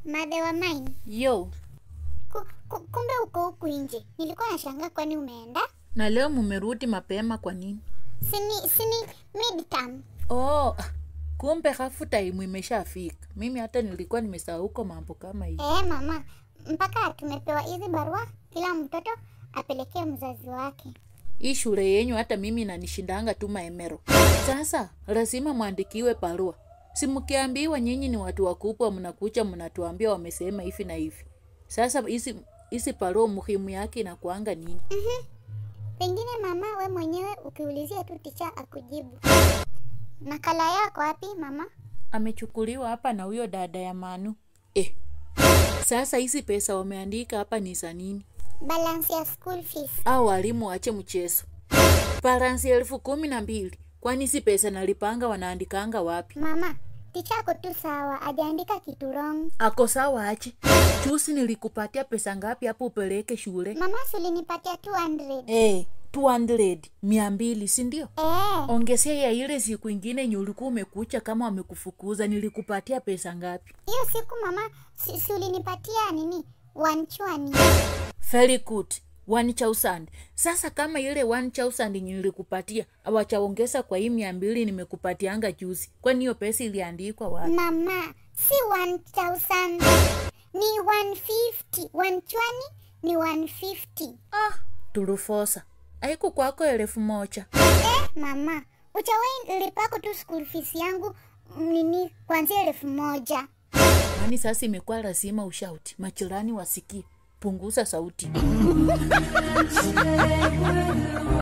Madhe wa mine. Yo. Ku, ku, kumbe uko huku nje. Nilikuwa nashanga kwani umeenda? Na leo mumerudi mapema kwa nini? Sini sini midterm. Oh, kumbe hafu time imeshafika. Mimi hata nilikuwa nimesahau huko mambo kama hiyo. Eh, mama, mpaka tumepewa hizi barua kila mtoto apelekee mzazi wake. Hii shule yenyu hata mimi nanishindanga tu maemero. Sasa lazima mwandikiwe barua simkiambiwa nyinyi ni watu wakubwa mnakucha mnatuambia wamesema hivi na hivi sasa hizi hizi paroo muhimu yake inakuanga nini mm-hmm. pengine mama we mwenyewe ukiulizia tu ticha akujibu Nakala yako wapi mama amechukuliwa hapa na huyo dada ya manu eh. sasa hizi pesa wameandika hapa ni za nini balance ya school fees au walimu wache mchezo balansi elfu kumi na mbili kwani si pesa nalipanga wanaandikanga wapi mama ticha ako tu sawa ajaandika kitu wrong ako sawa ache chusi nilikupatia pesa ngapi hapo upeleke shule mama silinipatia 200 hey. 200 mia mbili si sindio oh. Eh. ongezea ya ile siku ingine nye ulikuwa umekucha kama wamekufukuza nilikupatia pesa ngapi hiyo siku mama si, si ulinipatia nini wanchwani very good one thousand. Sasa kama ile one thousand nilikupatia awachaongeza kwa hii mia mbili nimekupatianga juzi, kwani hiyo pesa iliandikwa wapi? Mama, si one thousand ni one fifty, one twenty ni one fifty. Ah, aiku kwako elfu moja. Eh, mama, uchawai lipako tu school fees yangu nini kuanzia elfu moja. Kwani sasa imekuwa lazima ushauti majirani wasikie punguza sauti